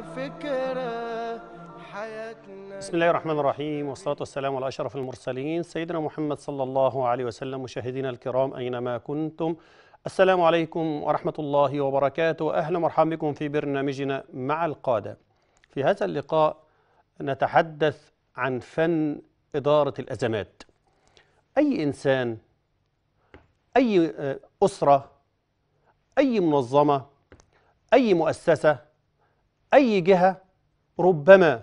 فكره حياتنا بسم الله الرحمن الرحيم والصلاة والسلام على أشرف المرسلين سيدنا محمد صلى الله عليه وسلم مشاهدينا الكرام أينما كنتم السلام عليكم ورحمة الله وبركاته أهلا ومرحبا بكم في برنامجنا مع القادة في هذا اللقاء نتحدث عن فن إدارة الأزمات أي إنسان أي آه، أسرة أي منظمة أي مؤسسة أي جهة ربما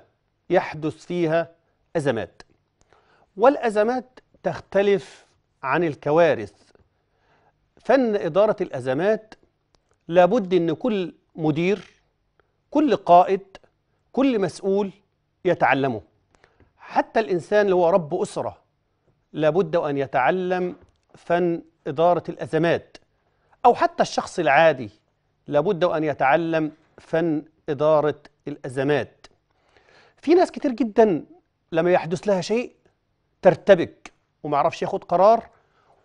يحدث فيها أزمات والأزمات تختلف عن الكوارث فن إدارة الأزمات لابد أن كل مدير كل قائد كل مسؤول يتعلمه حتى الإنسان اللي هو رب أسرة لابد أن يتعلم فن إدارة الأزمات أو حتى الشخص العادي لابد أن يتعلم فن إدارة الأزمات في ناس كتير جدا لما يحدث لها شيء ترتبك ومعرفش ياخد قرار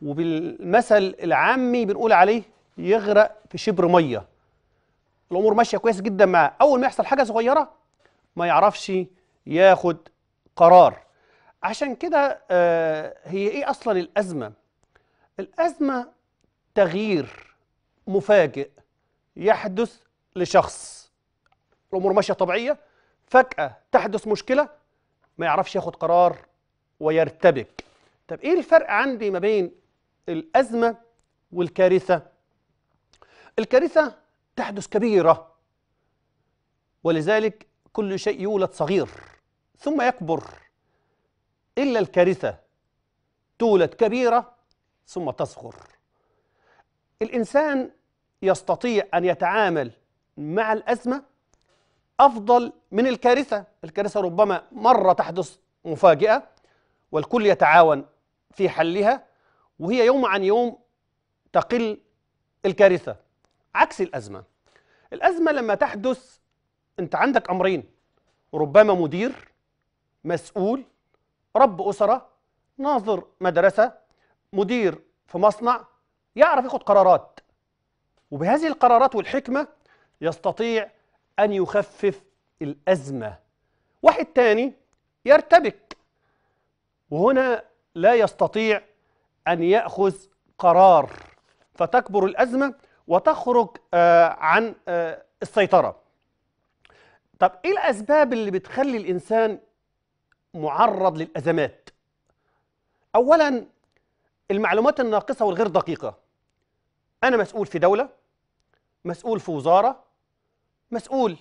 وبالمثل العامي بنقول عليه يغرق في شبر ميه الامور ماشيه كويس جدا معاه اول ما يحصل حاجه صغيره ما يعرفش ياخد قرار عشان كده آه، هي ايه اصلا الازمه الازمه تغيير مفاجئ يحدث لشخص الامور ماشيه طبيعيه فجاه تحدث مشكله ما يعرفش ياخد قرار ويرتبك طب ايه الفرق عندي ما بين الازمه والكارثه الكارثه تحدث كبيره ولذلك كل شيء يولد صغير ثم يكبر الا الكارثه تولد كبيره ثم تصغر الانسان يستطيع ان يتعامل مع الازمه أفضل من الكارثة الكارثة ربما مرة تحدث مفاجئة والكل يتعاون في حلها وهي يوم عن يوم تقل الكارثة عكس الأزمة الأزمة لما تحدث أنت عندك أمرين ربما مدير مسؤول رب أسرة ناظر مدرسة مدير في مصنع يعرف ياخد قرارات وبهذه القرارات والحكمة يستطيع أن يخفف الأزمة واحد تاني يرتبك وهنا لا يستطيع أن يأخذ قرار فتكبر الأزمة وتخرج آه، عن آه، السيطرة طب إيه الأسباب اللي بتخلي الإنسان معرض للأزمات أولا المعلومات الناقصة والغير دقيقة أنا مسؤول في دولة مسؤول في وزارة مسؤول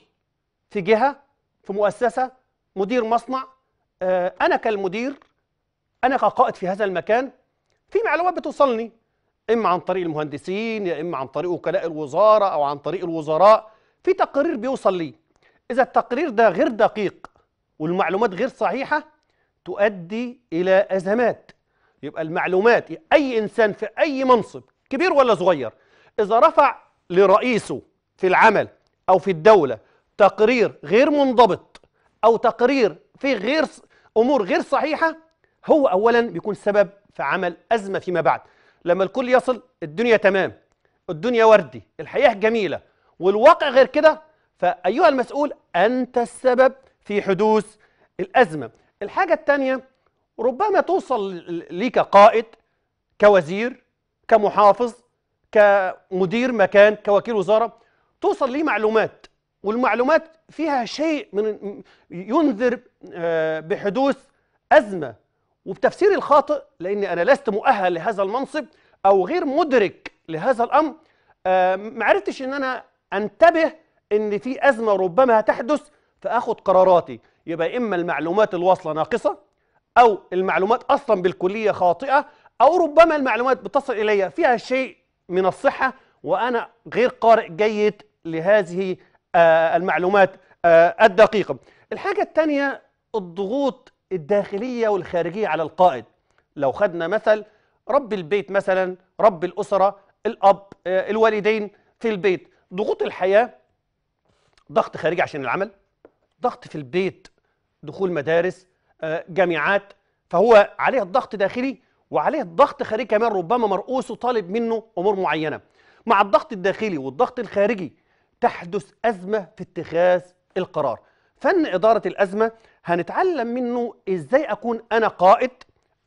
في جهة في مؤسسة مدير مصنع آه، أنا كالمدير أنا كقائد في هذا المكان في معلومات بتوصلني إما عن طريق المهندسين يا إما عن طريق وكلاء الوزارة أو عن طريق الوزراء في تقرير بيوصل لي إذا التقرير ده غير دقيق والمعلومات غير صحيحة تؤدي إلى أزمات يبقى المعلومات أي إنسان في أي منصب كبير ولا صغير إذا رفع لرئيسه في العمل أو في الدولة تقرير غير منضبط أو تقرير في غير أمور غير صحيحة هو أولا بيكون سبب في عمل أزمة فيما بعد لما الكل يصل الدنيا تمام الدنيا وردي الحياة جميلة والواقع غير كده فأيها المسؤول أنت السبب في حدوث الأزمة الحاجة الثانية ربما توصل لي كقائد كوزير كمحافظ كمدير مكان كوكيل وزارة توصل ليه معلومات والمعلومات فيها شيء من ينذر آه، بحدوث أزمة وبتفسير الخاطئ لأني أنا لست مؤهل لهذا المنصب أو غير مدرك لهذا الأمر آه، ما عرفتش أن أنا أنتبه أن في أزمة ربما تحدث فاخذ قراراتي يبقى إما المعلومات الواصلة ناقصة أو المعلومات أصلا بالكلية خاطئة أو ربما المعلومات بتصل إلي فيها شيء من الصحة وأنا غير قارئ جيد لهذه آه، المعلومات آه، الدقيقة الحاجة الثانية الضغوط الداخلية والخارجية على القائد لو خدنا مثل رب البيت مثلا رب الأسرة الأب آه، الوالدين في البيت ضغوط الحياة ضغط خارجي عشان العمل ضغط في البيت دخول مدارس جامعات فهو عليه الضغط داخلي وعليه الضغط خارجي كمان ربما مرؤوسه طالب منه امور معينه مع الضغط الداخلي والضغط الخارجي تحدث أزمة في اتخاذ القرار فن إدارة الأزمة هنتعلم منه إزاي أكون أنا قائد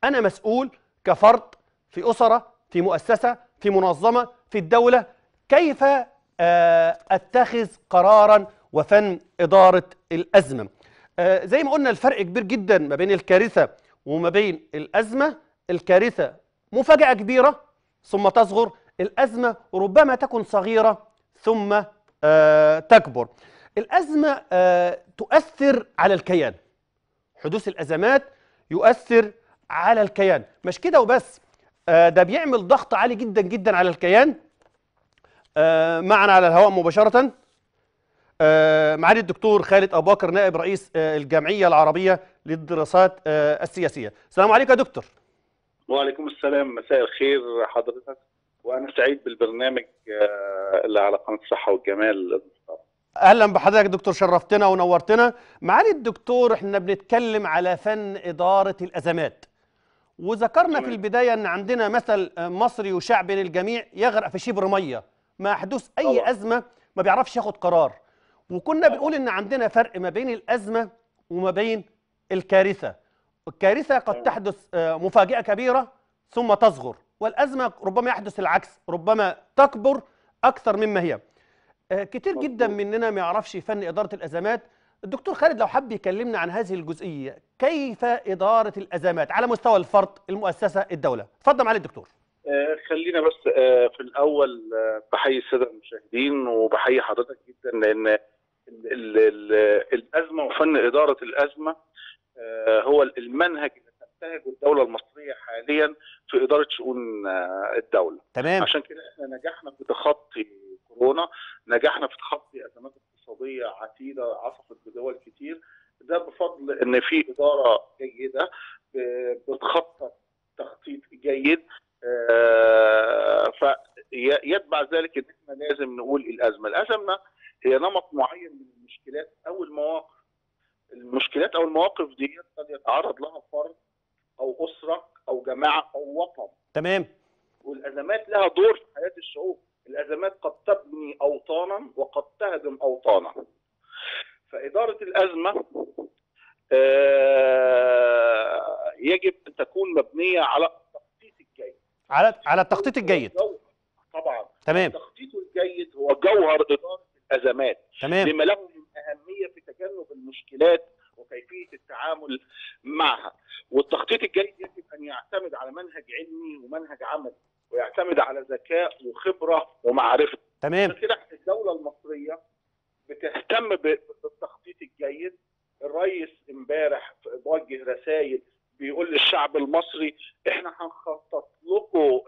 أنا مسؤول كفرد في أسرة في مؤسسة في منظمة في الدولة كيف آه، أتخذ قرارا وفن إدارة الأزمة آه، زي ما قلنا الفرق كبير جدا ما بين الكارثة وما بين الأزمة الكارثة مفاجأة كبيرة ثم تصغر الأزمة ربما تكن صغيرة ثم آه، تكبر الأزمة آه، تؤثر على الكيان حدوث الأزمات يؤثر على الكيان مش كده وبس آه، ده بيعمل ضغط عالي جدا جدا على الكيان معنا على الهواء مباشرة معالي الدكتور خالد أبو بكر نائب رئيس الجمعية العربية للدراسات السياسية السلام عليكم يا دكتور وعليكم السلام مساء الخير حضرتك وانا سعيد بالبرنامج آه، اللي على قناه الصحه والجمال اهلا بحضرتك دكتور شرفتنا ونورتنا معالي الدكتور احنا بنتكلم على فن اداره الازمات وذكرنا في البدايه ان عندنا مثل آه، مصري وشعب الجميع يغرق في شبر ميه ما حدوث اي طبعا. ازمه ما بيعرفش ياخد قرار وكنا بنقول ان عندنا فرق ما بين الازمه وما بين الكارثه الكارثه قد تحدث آه، مفاجاه كبيره ثم تصغر والأزمة ربما يحدث العكس ربما تكبر أكثر مما هي آه، كتير جدا مننا ما يعرفش فن إدارة الأزمات الدكتور خالد لو حب يكلمنا عن هذه الجزئية كيف إدارة الأزمات على مستوى الفرد المؤسسة الدولة اتفضل معالي الدكتور آه، خلينا بس آه، في الأول بحيي السادة المشاهدين وبحيي حضرتك جدا لأن الأزمة وفن إدارة الأزمة هو المنهج تنتهج الدوله المصريه حاليا في اداره شؤون آه، الدوله. تمام عشان كده احنا نجحنا في تخطي كورونا، نجحنا في تخطي ازمات اقتصاديه عتيده عصفت بدول كتير، ده بفضل ان في اداره جيده بتخطط تخطيط جيد آه، فيتبع ذلك ان احنا لازم نقول الازمه، الازمه هي نمط معين من المشكلات او المواقف المشكلات او المواقف دي قد يتعرض لها فرد او اسره او جماعه او وطن تمام والازمات لها دور في حياه الشعوب الازمات قد تبني اوطانا وقد تهدم اوطانا فاداره الازمه آه، يجب ان تكون مبنيه على التخطيط الجيد على على التخطيط الجيد طبعا تمام التخطيط الجيد هو جوهر اداره الازمات تمام لما له من اهميه في تجنب المشكلات وكيفيه التعامل معها والتخطيط الجيد يجب ان يعتمد على منهج علمي ومنهج عملي ويعتمد على ذكاء وخبره ومعرفه تمام كده الدوله المصريه بتهتم بالتخطيط الجيد الرئيس امبارح بوجه رسائل بيقول للشعب المصري احنا هنخطط لكم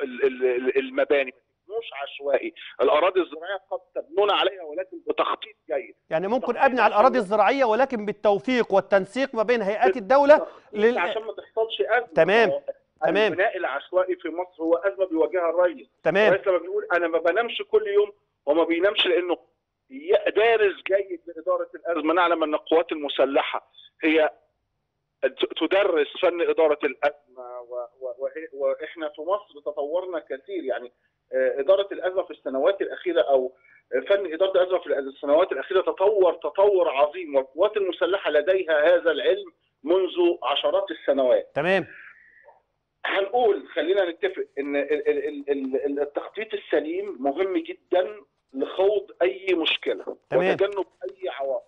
المباني مش عشوائي الاراضي الزراعيه قد تبنون عليها ولكن بتخطيط جيد يعني ممكن ابني على الاراضي الزراعيه ولكن بالتوفيق والتنسيق ما بين هيئات الدوله لل... عشان ما تحصلش ازمه تمام تمام البناء العشوائي في مصر هو ازمه بيواجهها الرئيس تمام الرئيس لما بيقول انا ما بنامش كل يوم وما بينامش لانه دارس جيد لاداره الازمه نعلم ان القوات المسلحه هي تدرس فن اداره الازمه واحنا في مصر تطورنا كثير يعني آه، اداره الازمه في السنوات الاخيره او فن اداره الازمه في السنوات الاخيره تطور تطور عظيم والقوات المسلحه لديها هذا العلم منذ عشرات السنوات. تمام. هنقول خلينا نتفق ان التخطيط السليم مهم جدا لخوض اي مشكله تمام. وتجنب اي عواقب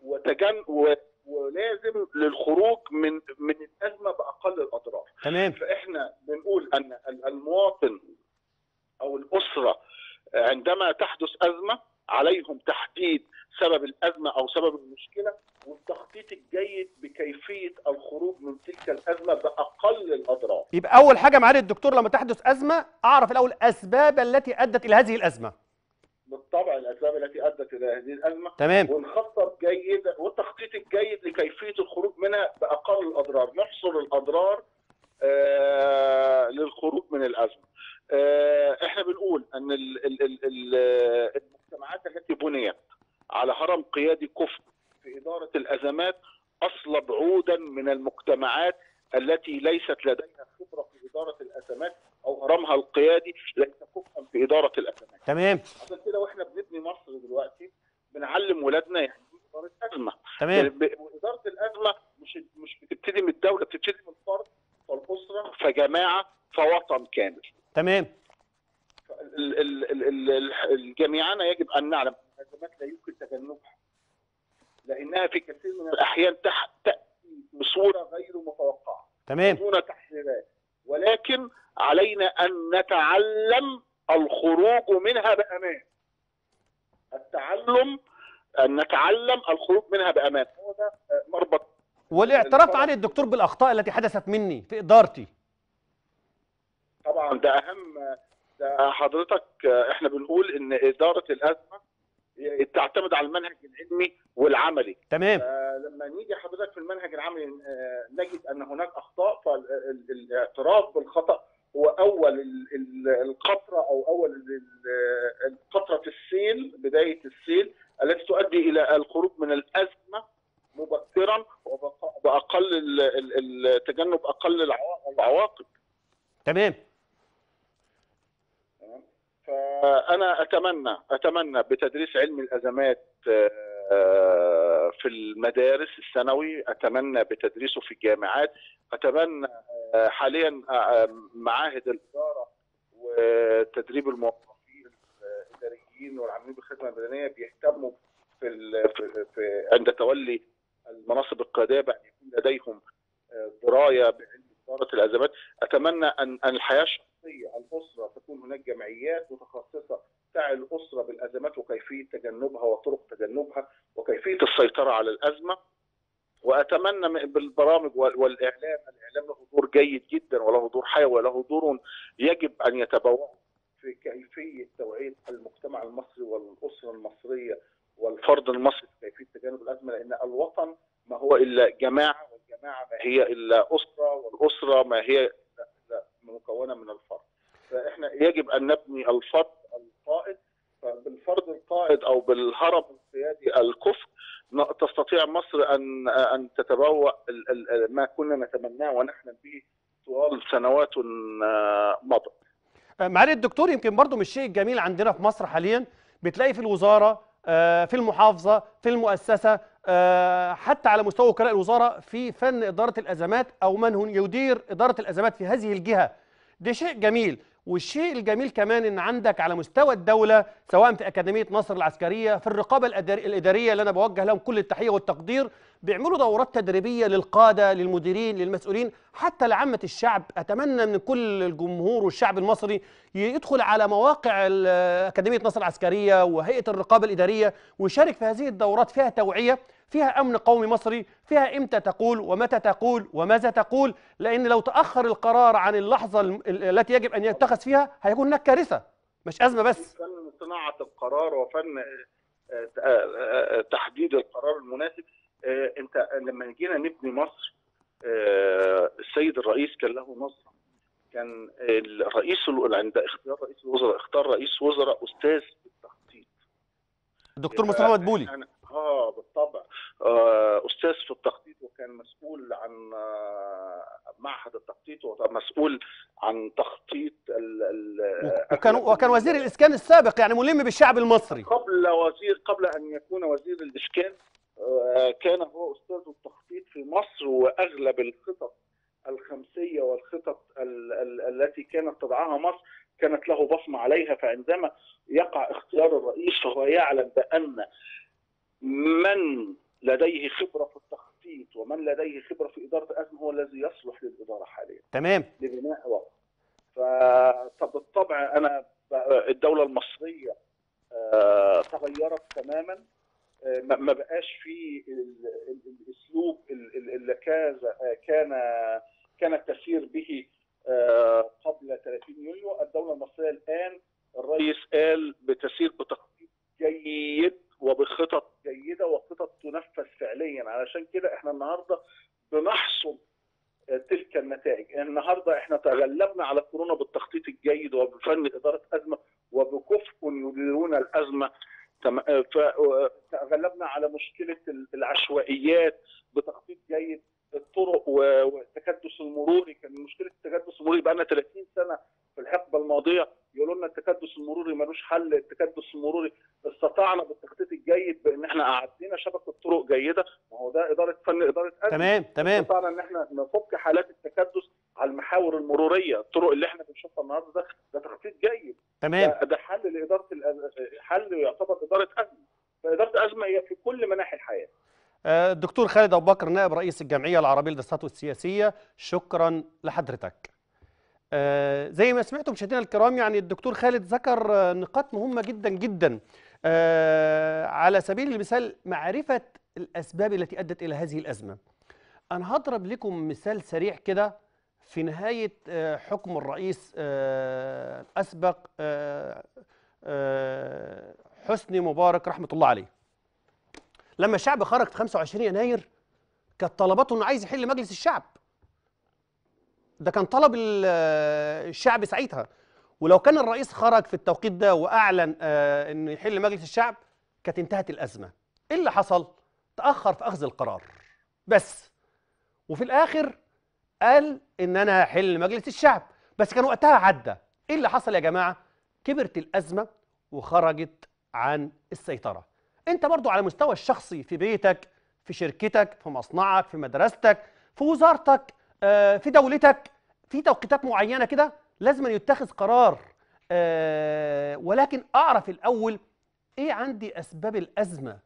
وتجن و... ولازم للخروج من من الازمه باقل الاضرار. تمام. فاحنا بنقول ان المواطن او الاسره عندما تحدث ازمه عليهم تحديد سبب الازمه او سبب المشكله والتخطيط الجيد بكيفيه الخروج من تلك الازمه باقل الاضرار. يبقى اول حاجه معالي الدكتور لما تحدث ازمه اعرف الاول الاسباب التي ادت الى هذه الازمه. بالطبع الاسباب التي ادت الى هذه الازمه تمام ونخطط جيد والتخطيط الجيد لكيفيه الخروج منها باقل الاضرار، نحصر الاضرار آه للخروج من الازمه. آه، احنا بنقول ان الـ الـ الـ الـ المجتمعات التي بنيت على هرم قيادي كفء في اداره الازمات اصلب عودا من المجتمعات التي ليست لديها خبره في اداره الازمات او هرمها القيادي ليس كفءا في اداره الازمات. تمام. عشان كده واحنا بنبني مصر دلوقتي بنعلم ولادنا يعني إيه اداره ازمه. تمام. يعني اداره الازمه مش مش بتبتدي من الدوله بتبتدي من الفرد فالاسره فجماعه فوطن كامل. تمام الجميعنا يجب ان نعلم ان الازمات لا يمكن تجنبها لانها في كثير من الاحيان تاتي بصوره غير متوقعه تمام دون تحذيرات ولكن علينا ان نتعلم الخروج منها بامان التعلم ان نتعلم الخروج منها بامان هو ده آه، مربط والاعتراف عن الدكتور بالاخطاء التي حدثت مني في ادارتي ده اهم ده حضرتك احنا بنقول ان اداره الازمه تعتمد على المنهج العلمي والعملي تمام آه، لما نيجي حضرتك في المنهج العملي آه، نجد ان هناك اخطاء فالاعتراف بالخطا هو اول القطره او اول قطره السيل بدايه السيل التي تؤدي الى الخروج من الازمه مبكرا وباقل تجنب اقل العواقب تمام فانا اتمنى اتمنى بتدريس علم الازمات آه، في المدارس الثانوي اتمنى بتدريسه في الجامعات اتمنى آه، حاليا آه، معاهد الاداره وتدريب الموظفين الاداريين والعاملين بالخدمه المدنيه بيهتموا في, في, عند تولي المناصب القياديه بان يكون لديهم درايه بعلم اداره الازمات اتمنى ان الحياه الشخصيه الاسره هناك جمعيات متخصصه تاع الاسره بالازمات وكيفيه تجنبها وطرق تجنبها وكيفيه السيطره على الازمه واتمنى بالبرامج والاعلام الاعلام له دور جيد جدا وله دور حيوي وله دور يجب ان يتبوأ في كيفيه توعيه المجتمع المصري والاسره المصريه والفرد المصري في كيفيه تجنب الازمه لان الوطن ما هو الا جماعه والجماعه ما هي الا اسره والاسره ما هي مكونه من الفرد فاحنا يجب ان نبني الفرد القائد بالفرد القائد او بالهرم السيادي الكفء تستطيع مصر ان ان تتبوأ ما كنا نتمناه ونحلم به طوال سنوات آه، مضت. آه، معالي الدكتور يمكن برضه مش الشيء الجميل عندنا في مصر حاليا بتلاقي في الوزاره آه، في المحافظه في المؤسسه حتى على مستوى وكلاء الوزاره في فن اداره الازمات او من يدير اداره الازمات في هذه الجهه. ده شيء جميل والشيء الجميل كمان ان عندك على مستوى الدوله سواء في اكاديميه نصر العسكريه في الرقابه الاداريه اللي انا بوجه لهم كل التحيه والتقدير بيعملوا دورات تدريبيه للقاده للمديرين للمسؤولين حتى لعامه الشعب اتمنى من كل الجمهور والشعب المصري يدخل على مواقع اكاديميه نصر العسكريه وهيئه الرقابه الاداريه ويشارك في هذه الدورات فيها توعيه فيها أمن قومي مصري فيها إمتى تقول ومتى تقول وماذا تقول لأن لو تأخر القرار عن اللحظة التي يجب أن يتخذ فيها هيكون هناك كارثة مش أزمة بس فن صناعة القرار وفن آه، آه، آه، تحديد القرار المناسب أنت لما جينا نبني مصر السيد الرئيس كان له نظرة كان الرئيس عند اختيار رئيس الوزراء اختار رئيس وزراء أستاذ الدكتور إيه، مصطفى مدبولي اه بالطبع آه، استاذ في التخطيط وكان مسؤول عن آه، معهد التخطيط ومسؤول عن تخطيط ال ال وكان وكان وزير الاسكان السابق يعني ملم بالشعب المصري قبل وزير قبل ان يكون وزير الاسكان آه، كان هو استاذ التخطيط في مصر واغلب الخطط الخمسيه والخطط ال ال التي كانت تضعها مصر كانت له بصمه عليها فعندما يقع اختيار الرئيس فهو يعلم بان من لديه خبره في التخطيط ومن لديه خبره في اداره الأزمة هو الذي يصلح للاداره حاليا. تمام. لبناء وقت فبالطبع انا الدوله المصريه آه، تغيرت تماما آه، ما بقاش في الاسلوب اللي كان كان تسير به آه، قبل 30 يوليو الدوله المصريه الان الرئيس قال بتسير بتخطيط جيد وبخطط جيده وخطط تنفذ فعليا علشان كده احنا النهارده بنحصد تلك النتائج النهارده احنا تغلبنا على كورونا بالتخطيط الجيد وبفن اداره ازمه وبكفء يديرون الازمه آه، تغلبنا على مشكله العشوائيات بتخطيط جيد الطرق والتكدس المروري كان مشكله التكدس المروري بقى لنا 30 سنه في الحقبه الماضيه يقولوا لنا التكدس المروري ملوش حل التكدس المروري استطعنا بالتخطيط الجيد بان احنا اعدينا شبكه طرق جيده ما هو ده اداره فن اداره أدنى. تمام تمام استطعنا ان احنا نفك حالات التكدس على المحاور المروريه الطرق اللي احنا بنشوفها النهارده ده ده تخطيط جيد تمام ده, ده حل لاداره حل يعتبر اداره ازمه فاداره ازمه هي في كل مناحي الحياه الدكتور خالد ابو بكر نائب رئيس الجمعيه العربيه للدراسات السياسيه شكرا لحضرتك آه، زي ما سمعتم مشاهدينا الكرام يعني الدكتور خالد ذكر آه، نقاط مهمه جدا جدا آه، على سبيل المثال معرفه الاسباب التي ادت الى هذه الازمه انا هضرب لكم مثال سريع كده في نهايه حكم الرئيس الاسبق حسني مبارك رحمه الله عليه لما الشعب خرج في 25 يناير كانت طلباته انه عايز يحل مجلس الشعب ده كان طلب الشعب ساعتها ولو كان الرئيس خرج في التوقيت ده واعلن آه، انه يحل مجلس الشعب كانت انتهت الازمه ايه اللي حصل تاخر في اخذ القرار بس وفي الاخر قال ان انا هحل مجلس الشعب بس كان وقتها عدى ايه اللي حصل يا جماعه كبرت الازمه وخرجت عن السيطره انت برضو على المستوى الشخصي في بيتك في شركتك في مصنعك في مدرستك في وزارتك آه، في دولتك في توقيتات معينه كده لازم يتخذ قرار آه، ولكن اعرف الاول ايه عندي اسباب الازمه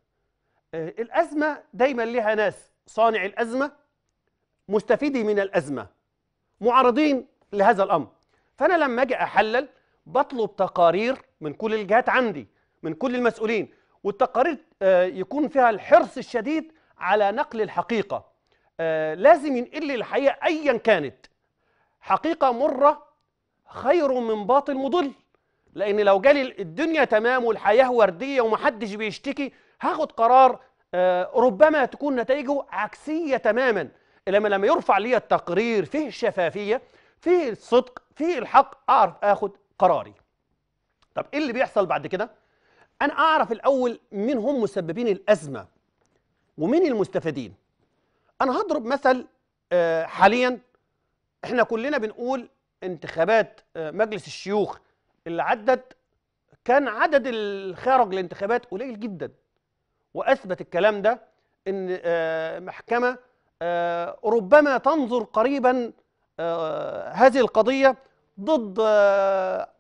آه، الازمه دايما ليها ناس صانع الازمه مستفيدي من الازمه معارضين لهذا الامر فانا لما اجي احلل بطلب تقارير من كل الجهات عندي من كل المسؤولين والتقارير آه، يكون فيها الحرص الشديد على نقل الحقيقه آه، لازم ينقل الحقيقه ايا كانت حقيقه مره خير من باطل مضل لان لو جالي الدنيا تمام والحياه ورديه ومحدش بيشتكي هاخد قرار آه، ربما تكون نتائجه عكسيه تماما لما لما يرفع لي التقرير فيه الشفافيه فيه الصدق فيه الحق اعرف اخد قراري طب ايه اللي بيحصل بعد كده أنا أعرف الأول مين هم مسببين الأزمة ومين المستفيدين أنا هضرب مثل آه، حاليا احنا كلنا بنقول انتخابات آه، مجلس الشيوخ اللي عدت كان عدد الخارج للانتخابات قليل جدا وأثبت الكلام ده إن آه، محكمة ربما تنظر قريبا هذه القضية ضد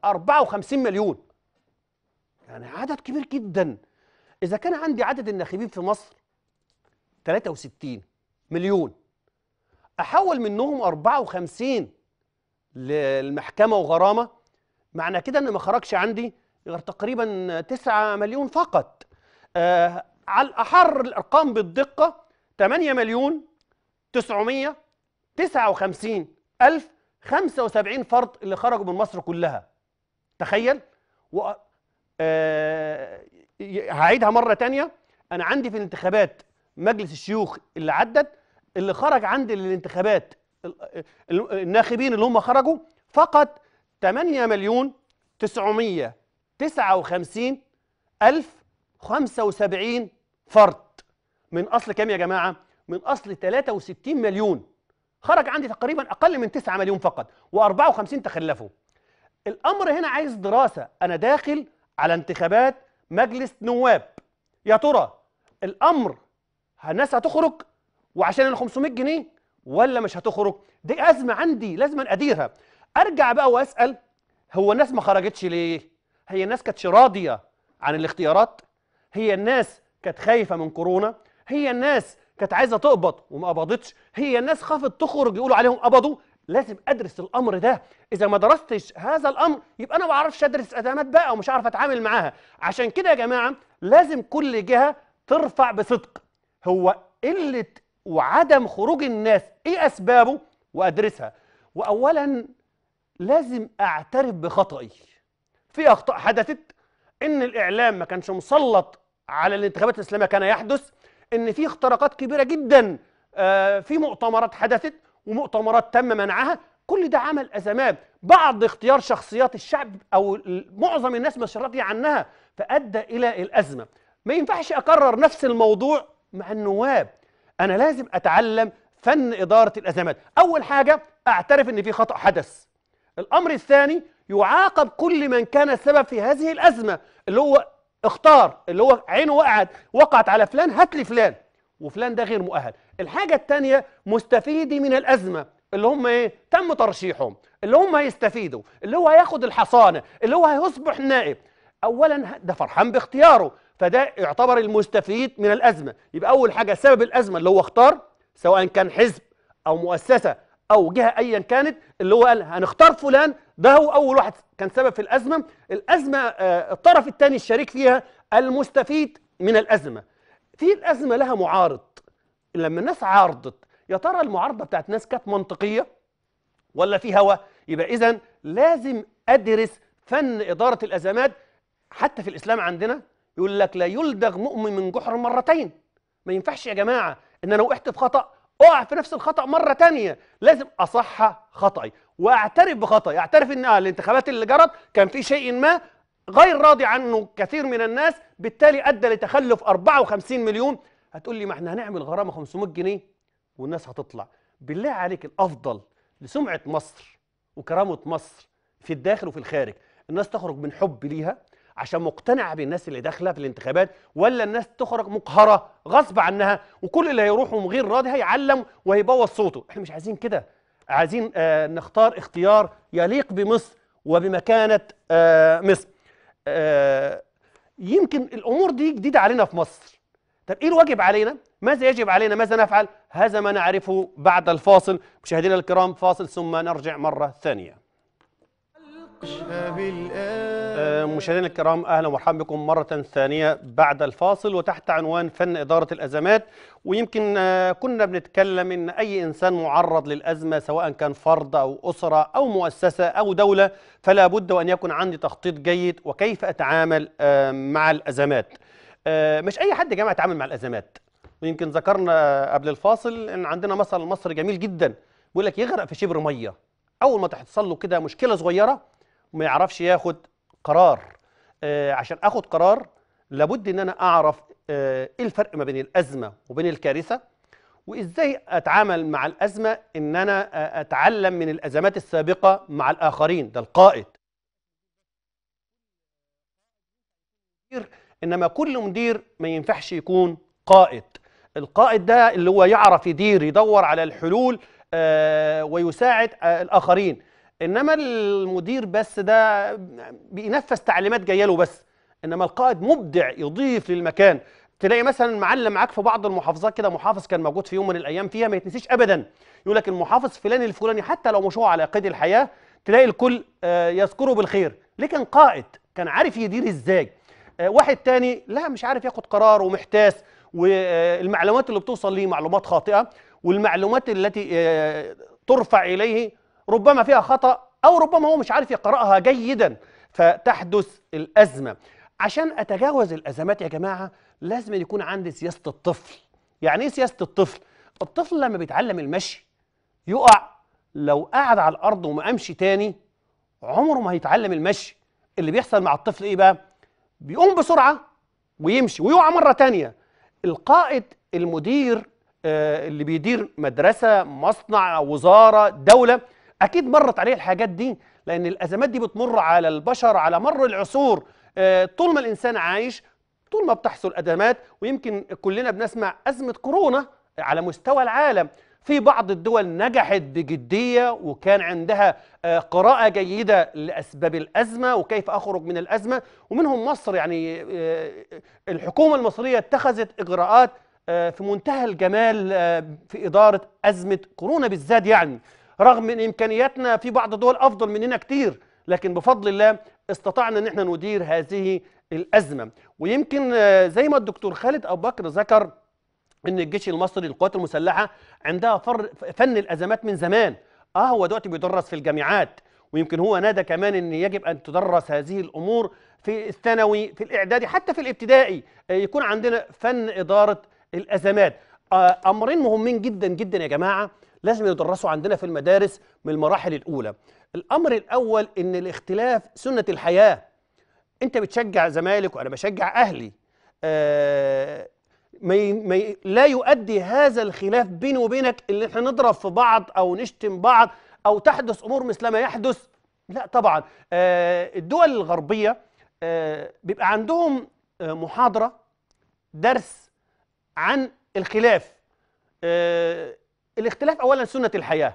54 مليون يعني عدد كبير جدا إذا كان عندي عدد الناخبين في مصر 63 مليون أحول منهم 54 للمحكمة وغرامة معنى كده إن ما خرجش عندي غير تقريبا 9 مليون فقط آه على الأحر الأرقام بالدقة 8 مليون 959 ألف 75 فرد اللي خرجوا من مصر كلها تخيل و آه، هعيدها مره تانية انا عندي في الانتخابات مجلس الشيوخ اللي عدت اللي خرج عندي الانتخابات الناخبين اللي هم خرجوا فقط 8 مليون 959 ألف 75 فرد من أصل كام يا جماعة؟ من أصل 63 مليون خرج عندي تقريبا أقل من 9 مليون فقط و54 تخلفوا الأمر هنا عايز دراسة أنا داخل على انتخابات مجلس نواب يا ترى الامر الناس هتخرج وعشان ال 500 جنيه ولا مش هتخرج دي ازمه عندي لازم اديرها ارجع بقى واسال هو الناس ما خرجتش ليه هي الناس كانتش راضيه عن الاختيارات هي الناس كانت خايفه من كورونا هي الناس كانت عايزه تقبض وما قبضتش هي الناس خافت تخرج يقولوا عليهم قبضوا لازم ادرس الامر ده اذا ما درستش هذا الامر يبقى انا ما اعرفش ادرس ادامات بقى ومش عارف اتعامل معاها عشان كده يا جماعه لازم كل جهه ترفع بصدق هو قله وعدم خروج الناس ايه اسبابه وادرسها واولا لازم اعترف بخطئي في اخطاء حدثت ان الاعلام ما كانش مسلط على الانتخابات الاسلاميه كان يحدث ان في اختراقات كبيره جدا آه، في مؤتمرات حدثت ومؤتمرات تم منعها كل ده عمل ازمات بعض اختيار شخصيات الشعب او معظم الناس مش راضيه عنها فادى الى الازمه ما ينفعش اكرر نفس الموضوع مع النواب انا لازم اتعلم فن اداره الازمات اول حاجه اعترف ان في خطا حدث الامر الثاني يعاقب كل من كان السبب في هذه الازمه اللي هو اختار اللي هو عينه وقعت وقعت على فلان هات لي فلان وفلان ده غير مؤهل الحاجة الثانية مستفيدي من الأزمة اللي هم ايه تم ترشيحهم اللي هم هيستفيدوا اللي هو هياخد الحصانة اللي هو هيصبح نائب أولا ده فرحان باختياره فده يعتبر المستفيد من الأزمة يبقى أول حاجة سبب الأزمة اللي هو اختار سواء كان حزب أو مؤسسة أو جهة أيا كانت اللي هو قال هنختار فلان ده هو أول واحد كان سبب في الأزمة الأزمة آه، الطرف الثاني الشريك فيها المستفيد من الأزمة في الازمه لها معارض لما الناس عارضت يا ترى المعارضه بتاعت الناس كانت منطقيه ولا في هوا يبقى اذا لازم ادرس فن اداره الازمات حتى في الاسلام عندنا يقول لك لا يلدغ مؤمن من جحر مرتين ما ينفعش يا جماعه ان انا وقعت في خطا اقع في نفس الخطا مره تانية لازم اصحح خطأي واعترف بخطأي اعترف ان آه، الانتخابات اللي جرت كان في شيء ما غير راضي عنه كثير من الناس بالتالي ادى لتخلف 54 مليون هتقول لي ما احنا هنعمل غرامه 500 جنيه والناس هتطلع بالله عليك الافضل لسمعه مصر وكرامه مصر في الداخل وفي الخارج الناس تخرج من حب ليها عشان مقتنعه بالناس اللي داخله في الانتخابات ولا الناس تخرج مقهره غصب عنها وكل اللي هيروح غير راضي هيعلم وهيبوظ صوته احنا مش عايزين كده عايزين آه نختار اختيار يليق بمصر وبمكانه آه مصر آه، يمكن الامور دي جديده علينا في مصر طب ايه الواجب علينا ماذا يجب علينا ماذا نفعل هذا ما نعرفه بعد الفاصل مشاهدينا الكرام فاصل ثم نرجع مره ثانيه آه، مشاهدينا الكرام اهلا ومرحبا بكم مره ثانيه بعد الفاصل وتحت عنوان فن اداره الازمات ويمكن آه، كنا بنتكلم ان اي انسان معرض للازمه سواء كان فرد او اسره او مؤسسه او دوله فلا بد وان يكون عندي تخطيط جيد وكيف اتعامل آه، مع الازمات مش اي حد يا جماعه يتعامل مع الازمات ويمكن ذكرنا قبل الفاصل ان عندنا مثل مصر جميل جدا بيقول لك يغرق في شبر ميه اول ما تحصل له كده مشكله صغيره وما يعرفش ياخد قرار آه، عشان اخد قرار لابد ان انا اعرف آه، ايه الفرق ما بين الازمه وبين الكارثه وازاي اتعامل مع الازمه ان انا آه، اتعلم من الازمات السابقه مع الاخرين ده القائد انما كل مدير ما ينفعش يكون قائد القائد ده اللي هو يعرف يدير يدور على الحلول ويساعد الاخرين انما المدير بس ده بينفذ تعليمات جايه له بس انما القائد مبدع يضيف للمكان تلاقي مثلا معلم معاك في بعض المحافظات كده محافظ كان موجود في يوم من الايام فيها ما يتنسيش ابدا يقول لك المحافظ فلان الفلاني حتى لو مش هو على قيد الحياه تلاقي الكل آه، يذكره بالخير ليه كان قائد كان عارف يدير ازاي آه، واحد تاني لا مش عارف ياخد قرار ومحتاس والمعلومات آه، اللي بتوصل ليه معلومات خاطئه والمعلومات التي ترفع اليه ربما فيها خطأ أو ربما هو مش عارف يقرأها جيدا فتحدث الأزمة عشان أتجاوز الأزمات يا جماعة لازم يكون عندي سياسة الطفل يعني إيه سياسة الطفل؟ الطفل لما بيتعلم المشي يقع لو قعد على الأرض وما قامش تاني عمره ما هيتعلم المشي اللي بيحصل مع الطفل إيه بقى؟ بيقوم بسرعة ويمشي ويقع مرة تانية القائد المدير آه، اللي بيدير مدرسة مصنع وزارة دولة اكيد مرت عليه الحاجات دي لان الازمات دي بتمر على البشر على مر العصور آه، طول ما الانسان عايش طول ما بتحصل ازمات ويمكن كلنا بنسمع ازمه كورونا على مستوى العالم في بعض الدول نجحت بجديه وكان عندها آه، قراءه جيده لاسباب الازمه وكيف اخرج من الازمه ومنهم مصر يعني آه، الحكومه المصريه اتخذت اجراءات في منتهى الجمال في اداره ازمه كورونا بالذات يعني رغم ان امكانياتنا في بعض الدول افضل مننا كتير لكن بفضل الله استطعنا ان احنا ندير هذه الازمه ويمكن آه، زي ما الدكتور خالد ابو بكر ذكر ان الجيش المصري القوات المسلحه عندها فر فن الازمات من زمان اه هو دلوقتي بيدرس في الجامعات ويمكن هو نادى كمان ان يجب ان تدرس هذه الامور في الثانوي في الاعدادي حتى في الابتدائي آه، يكون عندنا فن اداره الازمات آه، امرين مهمين جدا جدا يا جماعه لازم يدرسوا عندنا في المدارس من المراحل الأولى الأمر الأول إن الاختلاف سنة الحياة أنت بتشجع زمالك وأنا بشجع أهلي آه ما لا يؤدي هذا الخلاف بيني وبينك اللي احنا نضرب في بعض أو نشتم بعض أو تحدث أمور مثل ما يحدث لا طبعا آه الدول الغربية آه بيبقى عندهم آه محاضرة درس عن الخلاف آه الاختلاف اولا سنه الحياه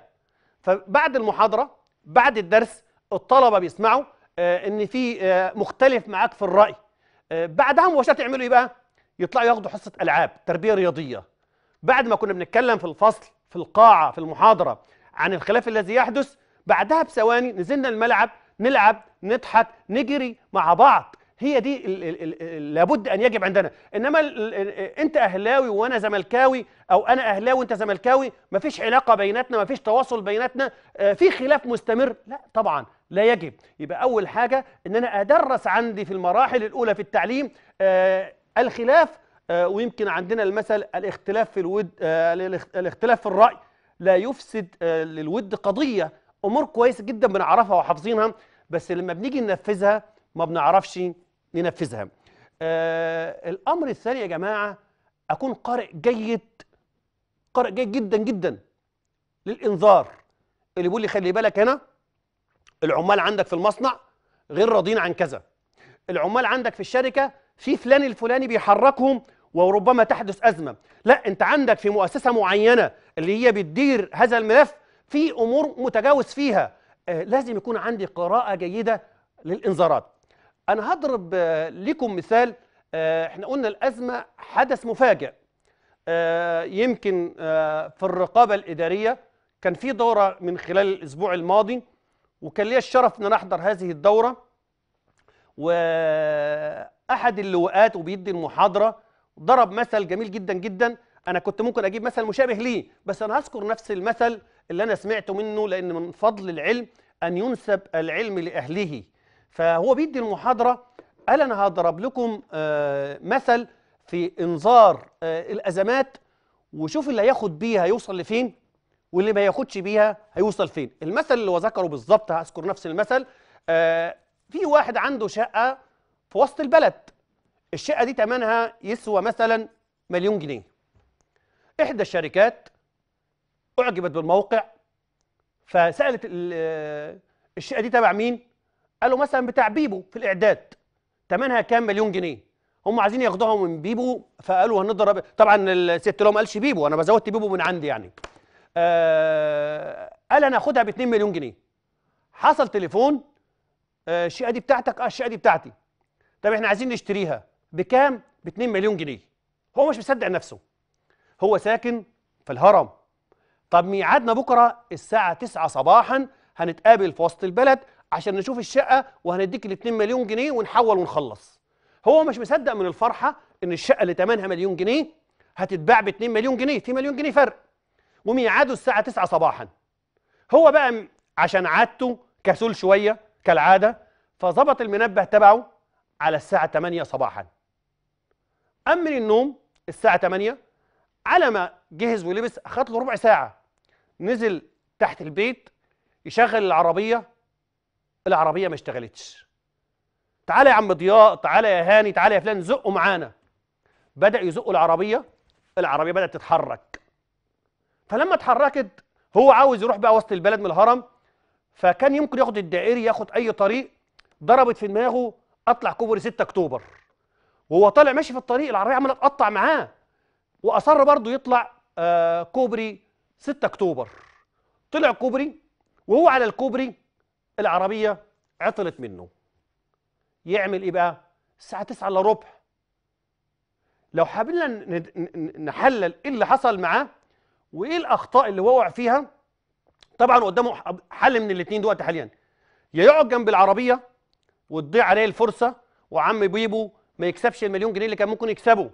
فبعد المحاضره بعد الدرس الطلبه بيسمعوا آه، ان في آه، مختلف معاك في الراي آه، بعدها مباشره يعملوا ايه بقى يطلعوا ياخدوا حصه العاب تربيه رياضيه بعد ما كنا بنتكلم في الفصل في القاعه في المحاضره عن الخلاف الذي يحدث بعدها بثواني نزلنا الملعب نلعب نضحك نجري مع بعض هي دي لابد ان يجب عندنا انما انت اهلاوي وانا زملكاوي او انا اهلاوي وانت زملكاوي مفيش علاقه بيناتنا مفيش تواصل بيناتنا آه، في خلاف مستمر لا طبعا لا يجب يبقى اول حاجه ان انا ادرس عندي في المراحل الاولى في التعليم آه، الخلاف آه، ويمكن عندنا المثل الاختلاف في الود الاختلاف في الراي لا يفسد للود قضيه امور كويسه جدا بنعرفها وحافظينها بس لما بنيجي ننفذها ما بنعرفش ننفذها آه الامر الثاني يا جماعه اكون قارئ جيد قارئ جيد جدا جدا للانذار اللي بيقول لي خلي بالك هنا العمال عندك في المصنع غير راضين عن كذا العمال عندك في الشركه في فلان الفلاني بيحركهم وربما تحدث ازمه لا انت عندك في مؤسسه معينه اللي هي بتدير هذا الملف في امور متجاوز فيها آه لازم يكون عندي قراءه جيده للانذارات انا هضرب آه، لكم مثال آه، احنا قلنا الازمه حدث مفاجئ آه، يمكن في الرقابه الاداريه كان في دوره من خلال الاسبوع الماضي وكان لي الشرف ان انا احضر هذه الدوره واحد اللواءات وبيدي المحاضره ضرب مثل جميل جدا جدا انا كنت ممكن اجيب مثل مشابه ليه بس انا هذكر نفس المثل اللي انا سمعته منه لان من فضل العلم ان ينسب العلم لاهله فهو بيدي المحاضرة قال أنا هضرب لكم آه، مثل في إنذار آه، الأزمات وشوف اللي هياخد بيها هيوصل لفين واللي ما ياخدش بيها هيوصل فين المثل اللي هو ذكره بالظبط هذكر نفس المثل آه، في واحد عنده شقة في وسط البلد الشقة دي تمنها يسوى مثلا مليون جنيه إحدى الشركات أعجبت بالموقع فسألت الشقة دي تبع مين؟ قالوا مثلا بتاع بيبو في الاعداد ثمنها كام مليون جنيه هم عايزين ياخدوها من بيبو فقالوا هنضرب طبعا الست لهم ما قالش بيبو انا بزودت بيبو من عندي يعني آه قال انا هاخدها ب 2 مليون جنيه حصل تليفون آه الشقه دي بتاعتك اه الشقه دي بتاعتي طب احنا عايزين نشتريها بكام ب 2 مليون جنيه هو مش مصدق نفسه هو ساكن في الهرم طب ميعادنا بكره الساعه 9 صباحا هنتقابل في وسط البلد عشان نشوف الشقه وهنديك ال 2 مليون جنيه ونحول ونخلص هو مش مصدق من الفرحه ان الشقه اللي تمنها مليون جنيه هتتباع ب 2 مليون جنيه في مليون جنيه فرق وميعاده الساعه 9 صباحا هو بقى عشان عادته كسول شويه كالعاده فظبط المنبه تبعه على الساعه 8 صباحا امن النوم الساعه 8 على ما جهز ولبس اخد له ربع ساعه نزل تحت البيت يشغل العربيه العربيه ما اشتغلتش تعالى يا عم ضياء تعالى يا هاني تعالى يا فلان زقوا معانا بدا يزقوا العربيه العربيه بدات تتحرك فلما اتحركت هو عاوز يروح بقى وسط البلد من الهرم فكان يمكن ياخد الدائري ياخد اي طريق ضربت في دماغه اطلع كوبري 6 اكتوبر وهو طالع ماشي في الطريق العربيه عماله تقطع معاه واصر برضه يطلع آه كوبري 6 اكتوبر طلع كوبري وهو على الكوبري العربية عطلت منه يعمل إيه بقى؟ الساعة 9 إلا ربع لو حابلنا نحلل إيه اللي حصل معاه وإيه الأخطاء اللي وقع فيها طبعا قدامه حل من الاثنين دلوقتي حاليا يا يقعد جنب العربية وتضيع عليه الفرصة وعم بيبو ما يكسبش المليون جنيه اللي كان ممكن يكسبه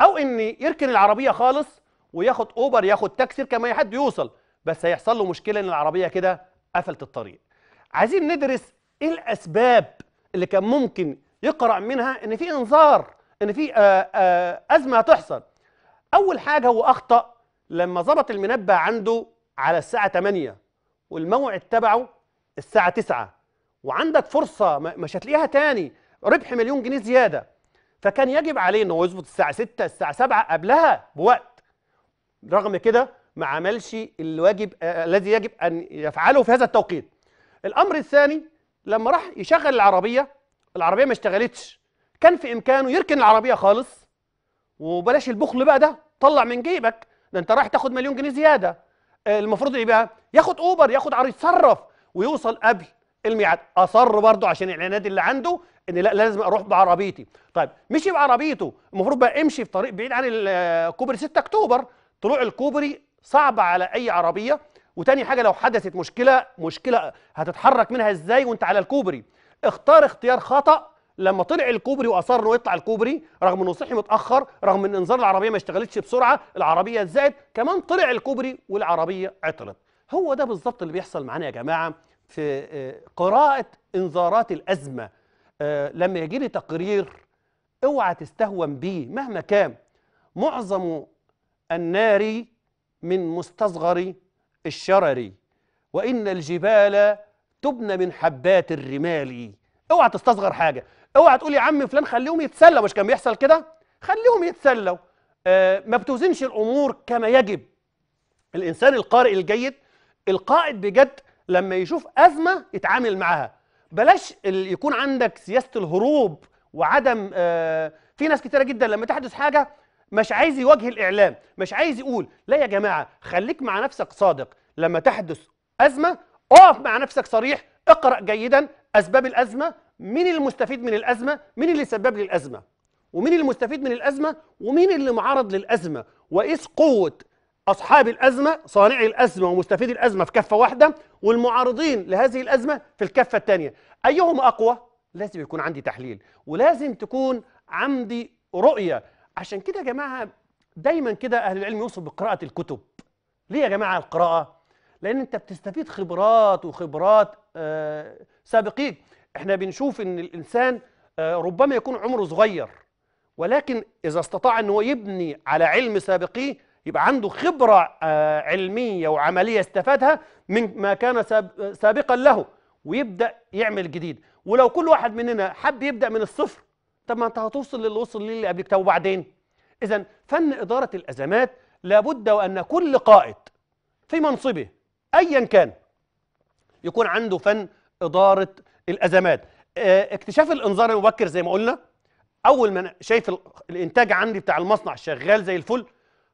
أو إن يركن العربية خالص وياخد أوبر ياخد تاكسي كما حد يوصل بس هيحصل له مشكلة إن العربية كده قفلت الطريق عايزين ندرس ايه الاسباب اللي كان ممكن يقرا منها ان في انذار ان في آه، آه، ازمه هتحصل اول حاجه هو اخطا لما ظبط المنبه عنده على الساعه 8 والموعد تبعه الساعه 9 وعندك فرصه مش هتلاقيها تاني ربح مليون جنيه زياده فكان يجب عليه انه يظبط الساعه 6 الساعه 7 قبلها بوقت رغم كده ما عملش الواجب آه، الذي يجب ان يفعله في هذا التوقيت الامر الثاني لما راح يشغل العربيه العربيه ما اشتغلتش كان في امكانه يركن العربيه خالص وبلاش البخل بقى ده طلع من جيبك ده انت رايح تاخد مليون جنيه زياده آه، المفروض ايه بقى ياخد اوبر ياخد عربيه يتصرف ويوصل قبل الميعاد اصر برضه عشان الاعلانات اللي عنده ان لا لازم اروح بعربيتي طيب مشي بعربيته المفروض بقى امشي في طريق بعيد عن الكوبري آه، 6 اكتوبر طلوع الكوبري صعب على اي عربيه وتاني حاجه لو حدثت مشكله مشكله هتتحرك منها ازاي وانت على الكوبري اختار اختيار خطا لما طلع الكوبري واصر انه يطلع الكوبري رغم انه صحي متاخر رغم ان انذار العربيه ما اشتغلتش بسرعه العربيه اتزقت كمان طلع الكوبري والعربيه عطلت هو ده بالظبط اللي بيحصل معانا يا جماعه في آه، قراءه انذارات الازمه آه، لما يجي لي تقرير اوعى تستهون بيه مهما كان معظم النار من مستصغر الشرري وإن الجبال تبنى من حبات الرمال اوعى تستصغر حاجة اوعى تقول يا عم فلان خليهم يتسلوا مش كان بيحصل كده خليهم يتسلوا آه ما بتوزنش الأمور كما يجب الإنسان القارئ الجيد القائد بجد لما يشوف أزمة يتعامل معها بلاش يكون عندك سياسة الهروب وعدم آه في ناس كتيرة جدا لما تحدث حاجة مش عايز يواجه الاعلام مش عايز يقول لا يا جماعه خليك مع نفسك صادق لما تحدث ازمه اقف مع نفسك صريح اقرا جيدا اسباب الازمه مين المستفيد من الازمه مين اللي سبب لي الازمه ومين المستفيد من الازمه ومين اللي معرض للازمه وقيس قوه اصحاب الازمه صانعي الازمه ومستفيد الازمه في كفه واحده والمعارضين لهذه الازمه في الكفه الثانيه ايهما اقوى لازم يكون عندي تحليل ولازم تكون عندي رؤيه عشان كده يا جماعه دايما كده اهل العلم يوصف بقراءه الكتب ليه يا جماعه القراءه لان انت بتستفيد خبرات وخبرات آه، سابقين احنا بنشوف ان الانسان آه، ربما يكون عمره صغير ولكن اذا استطاع ان هو يبني على علم سابقيه يبقى عنده خبره آه، علميه وعمليه استفادها من ما كان سابقا له ويبدا يعمل جديد ولو كل واحد مننا حب يبدا من الصفر طب ما انت هتوصل للي وصل ليه اللي قبل طب وبعدين اذا فن اداره الازمات لابد وان كل قائد في منصبه ايا كان يكون عنده فن اداره الازمات آه، اكتشاف الانذار المبكر زي ما قلنا اول ما شايف الانتاج عندي بتاع المصنع شغال زي الفل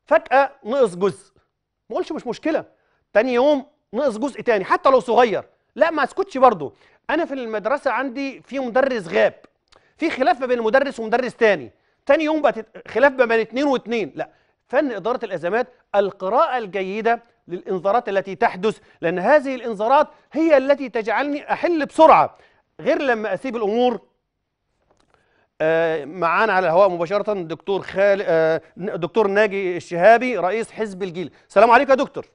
فجاه نقص جزء ما اقولش مش مشكله تاني يوم نقص جزء تاني حتى لو صغير لا ما اسكتش برضه انا في المدرسه عندي في مدرس غاب في خلاف ما بين مدرس ومدرس تاني تاني يوم بقى خلاف ما بين اتنين واتنين لا فن إدارة الأزمات القراءة الجيدة للإنذارات التي تحدث لأن هذه الإنذارات هي التي تجعلني أحل بسرعة غير لما أسيب الأمور آه معانا على الهواء مباشرة دكتور خال... آه دكتور ناجي الشهابي رئيس حزب الجيل السلام عليكم يا دكتور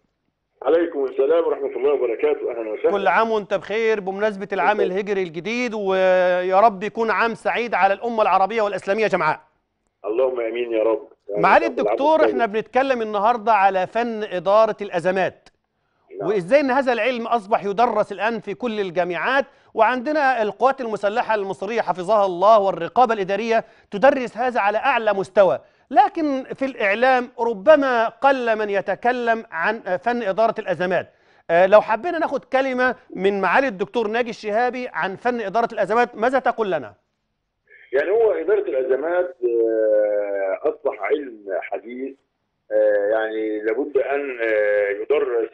عليكم السلام ورحمة الله وبركاته أهلا وسهلا كل عام وأنت بخير بمناسبة العام الهجري الجديد ويا رب يكون عام سعيد على الأمة العربية والإسلامية جمعاء اللهم آمين يا رب يعني معالي الدكتور احنا طيب. بنتكلم النهاردة على فن إدارة الأزمات نعم. وإزاي أن هذا العلم أصبح يدرس الآن في كل الجامعات وعندنا القوات المسلحة المصرية حفظها الله والرقابة الإدارية تدرس هذا على أعلى مستوى لكن في الإعلام ربما قل من يتكلم عن فن إدارة الأزمات آه، لو حبينا ناخد كلمة من معالي الدكتور ناجي الشهابي عن فن إدارة الأزمات ماذا تقول لنا؟ يعني هو إدارة الأزمات آه، أصبح علم حديث آه، يعني لابد أن يدرس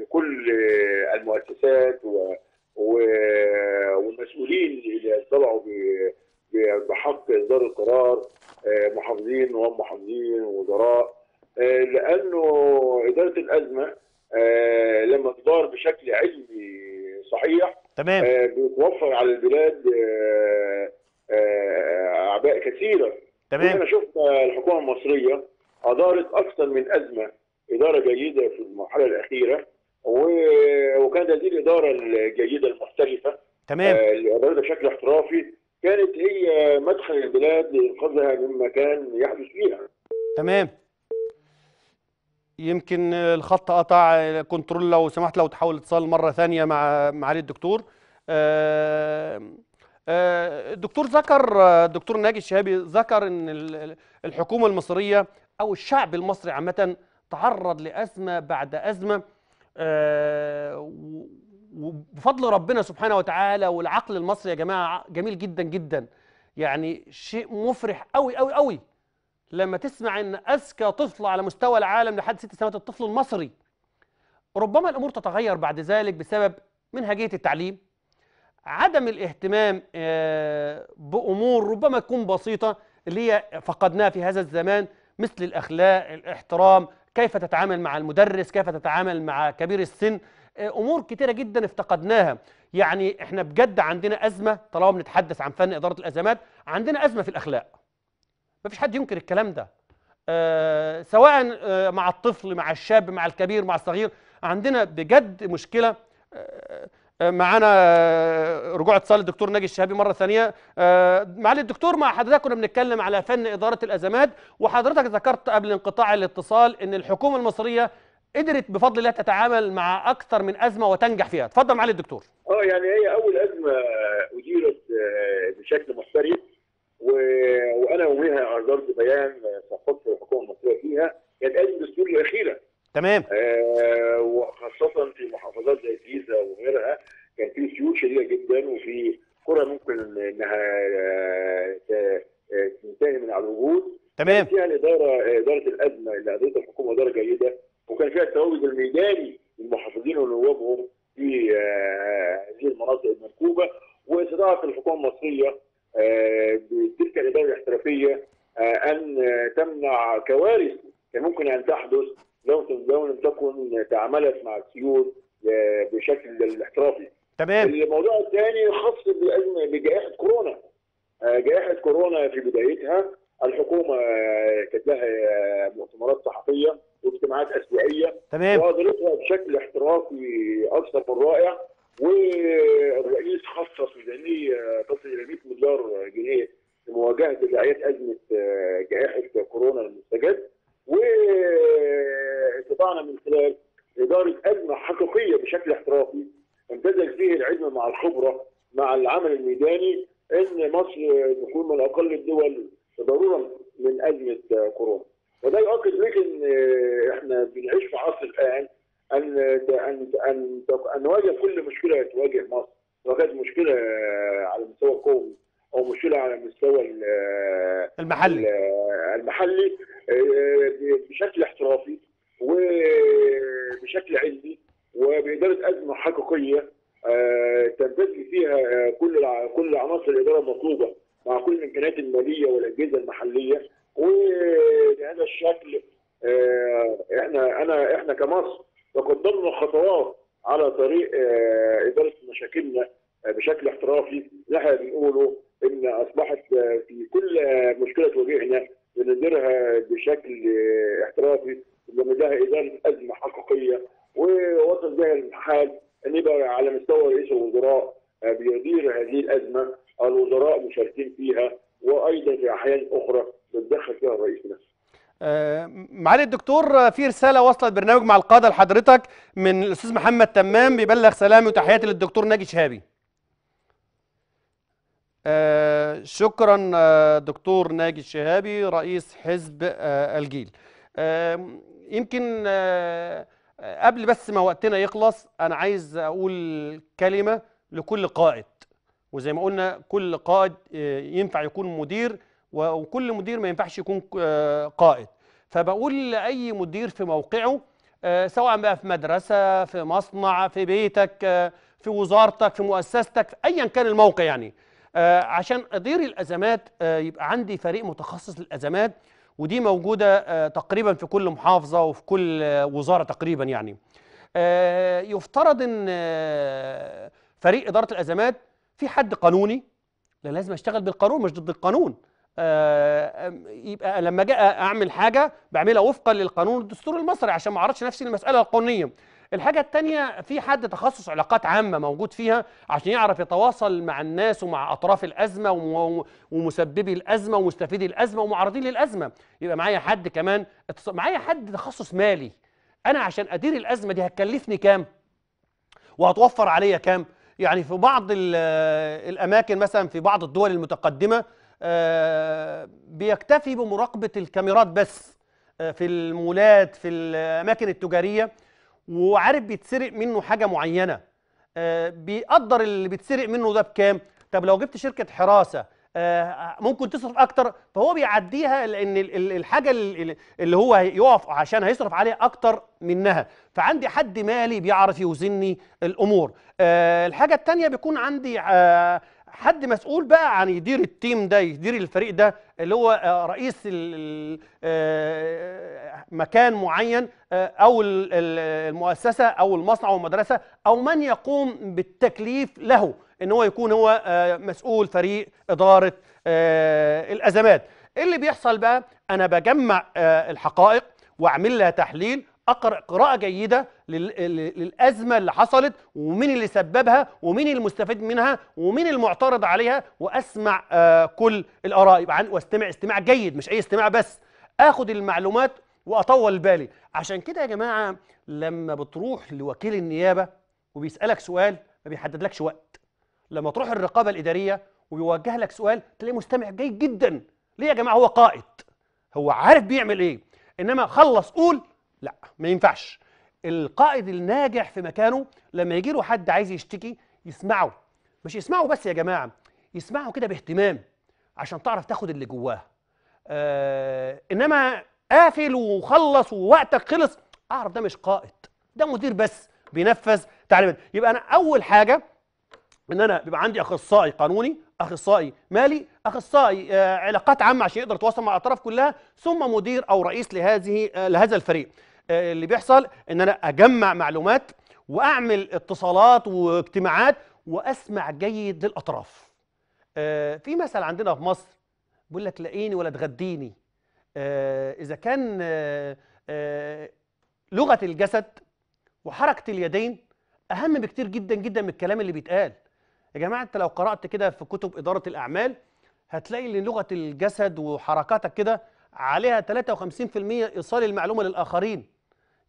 لكل المؤسسات والمسؤولين اللي يتبعوا بحق اصدار القرار آه، محافظين وهم محافظين وزراء آه، لانه اداره الازمه آه، لما تدار بشكل علمي صحيح تمام بتوفر على البلاد اعباء كثيره تمام انا شفت الحكومه المصريه ادارت اكثر من ازمه اداره جيده في المرحله الاخيره وكانت هذه الاداره الجيده المحترفه تمام اللي ادارتها بشكل احترافي كانت هي مدخل البلاد لإنقاذها مما كان يحدث فيها تمام يمكن الخط قطع كنترول لو سمحت لو تحاول اتصال مرة ثانية مع معالي الدكتور آه، آه، الدكتور ذكر الدكتور ناجي الشهابي ذكر ان الحكومه المصريه او الشعب المصري عامه تعرض لازمه بعد ازمه آه، وبفضل ربنا سبحانه وتعالى والعقل المصري يا جماعه جميل جدا جدا يعني شيء مفرح قوي قوي قوي لما تسمع ان اذكى طفل على مستوى العالم لحد ست سنوات الطفل المصري ربما الامور تتغير بعد ذلك بسبب منهجيه التعليم عدم الاهتمام آه، بامور ربما تكون بسيطه اللي هي فقدناها في هذا الزمان مثل الاخلاق الاحترام كيف تتعامل مع المدرس كيف تتعامل مع كبير السن آه، امور كتيره جدا افتقدناها يعني احنا بجد عندنا ازمه طالما بنتحدث عن فن اداره الازمات عندنا ازمه في الاخلاق مفيش حد ينكر الكلام ده أه سواء أه مع الطفل مع الشاب مع الكبير مع الصغير عندنا بجد مشكله أه, آه، معانا آه، رجوع اتصال الدكتور ناجي الشهابي مره ثانيه معالي الدكتور مع حضرتك كنا بنتكلم على فن اداره الازمات وحضرتك ذكرت قبل انقطاع الاتصال ان الحكومه المصريه قدرت بفضل الله تتعامل مع اكثر من ازمه وتنجح فيها اتفضل معالي الدكتور اه يعني هي اول ازمه اديرت آه، بشكل محترف و... وانا يوميها عرضت بيان صفقت الحكومه المصريه فيها كانت ازمه الدستور الاخيره تمام آه وخاصه في محافظات زي الجيزه وغيرها كان في سيول شديده جدا وفي قرى ممكن انها آه، آه، تنتهي من على الوجود تمام فيها الاداره اداره الازمه اللي قضيتها الحكومه اداره جيده وكان فيها التواجد الميداني للمحافظين ونوابهم في آه، هذه المناطق المنكوبه واستطاعت الحكومه المصريه آه، بتلك الاداره الاحترافيه آه، ان تمنع كوارث كان ممكن ان تحدث لو لو لم تكن تعاملت مع السيول بشكل احترافي. تمام. الموضوع الثاني خاص بجائحه كورونا. جائحه كورونا في بدايتها الحكومه كانت لها مؤتمرات صحفيه واجتماعات اسبوعيه تمام وحضرتها بشكل احترافي اكثر من رائع والرئيس خصص ميزانيه تصل الى 100 مليار جنيه لمواجهه تداعيات ازمه آه، جائحه كورونا المستجد واستطعنا من خلال اداره ازمه حقيقيه بشكل احترافي امتزج فيه العلم مع الخبره مع العمل الميداني ان مصر تكون من اقل الدول ضرورا من ازمه كورونا وده يؤكد لك ان آه، بنعيش في عصر الان ان ان ان نواجه كل مشكله تواجه مصر لو مشكله على المستوى القومي او مشكله على المستوى المحلي المحلي آه، بشكل احترافي وبشكل علمي وباداره ازمه حقيقيه آه، تمتد فيها آه، كل كل عناصر الاداره المطلوبه مع كل الامكانيات الماليه والاجهزه المحليه وبهذا الشكل آه، احنا انا احنا كمصر تقدمنا خطوات على طريق آه، اداره مشاكلنا آه، بشكل احترافي اللي احنا بنقوله ان اصبحت في كل مشكله تواجهنا بنديرها بشكل احترافي ده اداره ازمه حقيقيه ووصل بها الحال ان يبقى على مستوى رئيس الوزراء بيدير هذه الازمه الوزراء مشاركين فيها وايضا في احيان اخرى بتدخل فيها الرئيس نفسه. آه، معالي الدكتور آه، في رساله وصلت برنامج مع القاده لحضرتك من الاستاذ محمد تمام بيبلغ سلامي وتحياتي للدكتور ناجي شهابي آه، شكرا دكتور ناجي الشهابي رئيس حزب الجيل يمكن قبل بس ما وقتنا يخلص انا عايز اقول كلمه لكل قائد وزي ما قلنا كل قائد ينفع يكون مدير وكل مدير ما ينفعش يكون آه، قائد فبقول لاي مدير في موقعه آه، سواء بقى في مدرسه في مصنع في بيتك آه، في وزارتك في مؤسستك ايا كان الموقع يعني عشان ادير الازمات يبقى عندي فريق متخصص للازمات ودي موجوده تقريبا في كل محافظه وفي كل وزاره تقريبا يعني يفترض ان فريق اداره الازمات في حد قانوني لا لازم اشتغل بالقانون مش ضد القانون آه، يبقى لما اجي اعمل حاجه بعملها وفقا للقانون والدستور المصري عشان ما اعرضش نفسي للمساله القانونيه الحاجة التانية في حد تخصص علاقات عامة موجود فيها عشان يعرف يتواصل مع الناس ومع أطراف الأزمة ومسببي الأزمة ومستفيدي الأزمة ومعرضين للأزمة يبقى معايا حد كمان معايا حد تخصص مالي أنا عشان أدير الأزمة دي هتكلفني كام وهتوفر عليا كام يعني في بعض الأماكن مثلا في بعض الدول المتقدمة آه، بيكتفي بمراقبة الكاميرات بس آه، في المولات في الأماكن التجارية وعارف بيتسرق منه حاجة معينة آه، بيقدر اللي بيتسرق منه ده بكام طب لو جبت شركة حراسة ممكن تصرف اكتر فهو بيعديها لان الحاجه اللي هو يقف عشان هيصرف عليها اكتر منها فعندي حد مالي بيعرف يوزني الامور الحاجه الثانيه بيكون عندي حد مسؤول بقى عن يدير التيم ده يدير الفريق ده اللي هو آه، رئيس آه، مكان معين آه، او المؤسسه او المصنع او المدرسه او من يقوم بالتكليف له ان هو يكون هو مسؤول فريق اداره الازمات اللي بيحصل بقى انا بجمع الحقائق واعمل لها تحليل اقرا قراءه جيده للازمه اللي حصلت ومين اللي سببها ومين المستفيد منها ومين المعترض عليها واسمع آه، كل الاراء يبقى واستمع استماع جيد مش اي استماع بس اخد المعلومات واطول بالي عشان كده يا جماعه لما بتروح لوكيل النيابه وبيسالك سؤال ما بيحددلكش وقت لما تروح الرقابه الاداريه وبيوجه لك سؤال تلاقيه مستمع جيد جدا ليه يا جماعه هو قائد هو عارف بيعمل ايه انما خلص قول لا ما ينفعش القائد الناجح في مكانه لما يجي له حد عايز يشتكي يسمعه مش يسمعه بس يا جماعه يسمعه كده باهتمام عشان تعرف تاخد اللي جواه آه انما قافل وخلص ووقتك خلص اعرف ده مش قائد ده مدير بس بينفذ تعليمات يبقى انا اول حاجه ان انا بيبقى عندي اخصائي قانوني اخصائي مالي اخصائي آه علاقات عامه عشان يقدر يتواصل مع الاطراف كلها ثم مدير او رئيس لهذه آه لهذا الفريق آه، اللي بيحصل ان انا اجمع معلومات واعمل اتصالات واجتماعات واسمع جيد للاطراف آه، في مثل عندنا في مصر بيقول لك لاقيني ولا تغديني آه، اذا كان لغه الجسد وحركه اليدين اهم بكتير جدا جدا من الكلام اللي بيتقال يا جماعه انت لو قرات كده في كتب اداره الاعمال هتلاقي ان لغه الجسد وحركاتك كده عليها 53% ايصال المعلومه للاخرين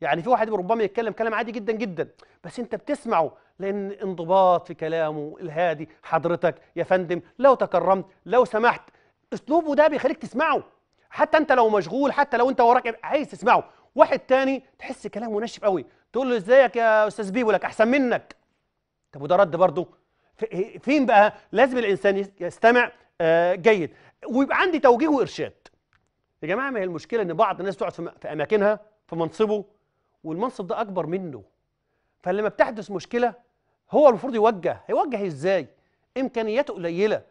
يعني في واحد ربما يتكلم كلام عادي جدا جدا بس انت بتسمعه لان انضباط في كلامه الهادي حضرتك يا فندم لو تكرمت لو سمحت اسلوبه ده بيخليك تسمعه حتى انت لو مشغول حتى لو انت وراك عايز تسمعه واحد تاني تحس كلامه ناشف قوي تقول له ازيك يا استاذ بيبو لك احسن منك طب وده رد برضه فين بقى لازم الانسان يستمع آه، جيد ويبقى عندي توجيه وارشاد يا جماعه ما هي المشكله ان بعض الناس تقعد في اماكنها في منصبه والمنصب ده اكبر منه فلما بتحدث مشكله هو المفروض يوجه هيوجه ازاي امكانياته قليله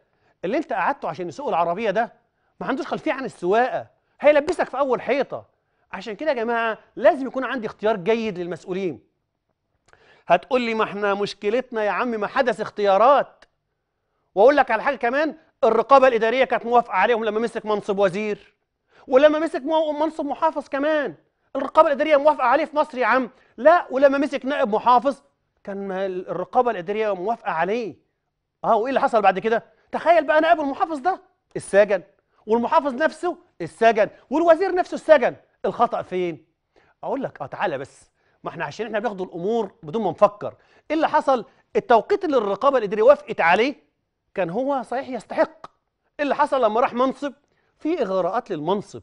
اللي انت قعدته عشان يسوق العربيه ده ما عندوش خلفيه عن السواقه هيلبسك في اول حيطه عشان كده يا جماعه لازم يكون عندي اختيار جيد للمسؤولين هتقول لي ما احنا مشكلتنا يا عم ما حدث اختيارات واقول لك على حاجه كمان الرقابه الاداريه كانت موافقه عليهم لما مسك منصب وزير ولما مسك منصب محافظ كمان الرقابه الاداريه موافقه عليه في مصر يا عم لا ولما مسك نائب محافظ كان الرقابه الاداريه موافقه عليه اه وايه اللي حصل بعد كده تخيل بقى نائب المحافظ ده السجن والمحافظ نفسه السجن والوزير نفسه السجن الخطا فين اقول لك اه تعالى بس ما احنا عشان احنا بناخد الامور بدون ما نفكر ايه اللي حصل التوقيت اللي الرقابه الاداريه وافقت عليه كان هو صحيح يستحق ايه اللي حصل لما راح منصب في اغراءات للمنصب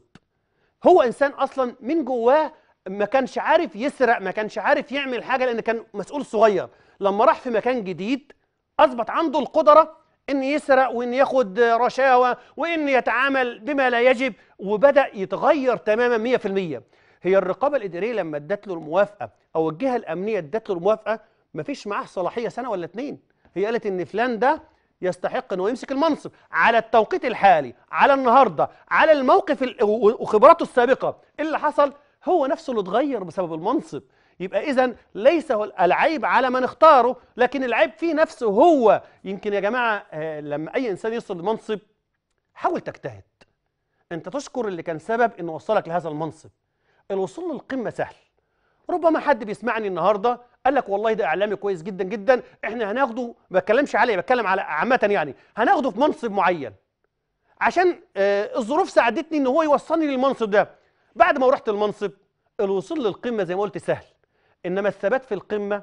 هو انسان اصلا من جواه ما كانش عارف يسرق ما كانش عارف يعمل حاجه لان كان مسؤول صغير لما راح في مكان جديد اثبت عنده القدره ان يسرق وان ياخد رشاوى وان يتعامل بما لا يجب وبدا يتغير تماما 100% هي الرقابه الاداريه لما ادت له الموافقه او الجهه الامنيه ادت له الموافقه مفيش معاه صلاحيه سنه ولا اتنين هي قالت ان فلان ده يستحق انه يمسك المنصب على التوقيت الحالي على النهارده على الموقف وخبراته السابقه إيه اللي حصل هو نفسه اللي اتغير بسبب المنصب يبقى اذا ليس العيب على من اختاره لكن العيب فيه نفسه هو يمكن يا جماعه آه، لما اي انسان يوصل لمنصب حاول تجتهد انت تشكر اللي كان سبب انه وصلك لهذا المنصب الوصول للقمه سهل ربما حد بيسمعني النهارده قال لك والله ده اعلامي كويس جدا جدا احنا هناخده ما بتكلمش عليه بتكلم على عامه يعني هناخده في منصب معين عشان آه الظروف ساعدتني ان هو يوصلني للمنصب ده بعد ما رحت المنصب الوصول للقمه زي ما قلت سهل انما الثبات في القمه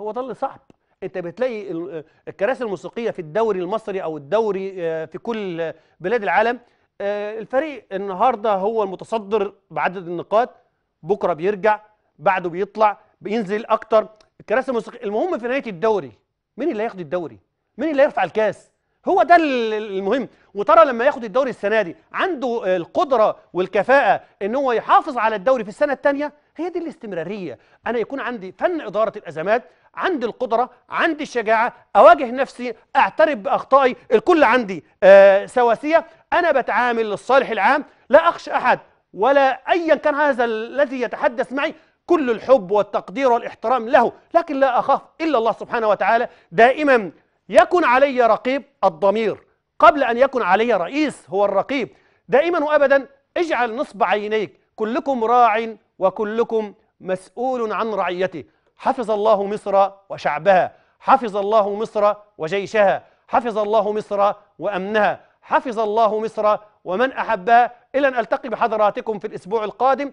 هو ده اللي صعب انت بتلاقي آه، الكراسي الموسيقيه في الدوري المصري او الدوري آه، في كل بلاد العالم آه، الفريق النهارده هو المتصدر بعدد النقاط بكره بيرجع بعده بيطلع بينزل اكتر الكراسي الموسيقيه المهم في نهايه الدوري مين اللي هياخد الدوري مين اللي هيرفع الكاس هو ده المهم وترى لما ياخد الدوري السنه دي عنده القدره والكفاءه ان هو يحافظ على الدوري في السنه الثانيه هي دي الاستمراريه انا يكون عندي فن اداره الازمات عندي القدره عندي الشجاعه اواجه نفسي اعترف باخطائي الكل عندي آه سواسيه انا بتعامل للصالح العام لا اخشى احد ولا ايا كان هذا الذي يتحدث معي كل الحب والتقدير والاحترام له لكن لا أخاف إلا الله سبحانه وتعالى دائما يكن علي رقيب الضمير قبل أن يكن علي رئيس هو الرقيب دائما وأبدا اجعل نصب عينيك كلكم راع وكلكم مسؤول عن رعيته حفظ الله مصر وشعبها حفظ الله مصر وجيشها حفظ الله مصر وأمنها حفظ الله مصر ومن أحبها إلى أن ألتقي بحضراتكم في الأسبوع القادم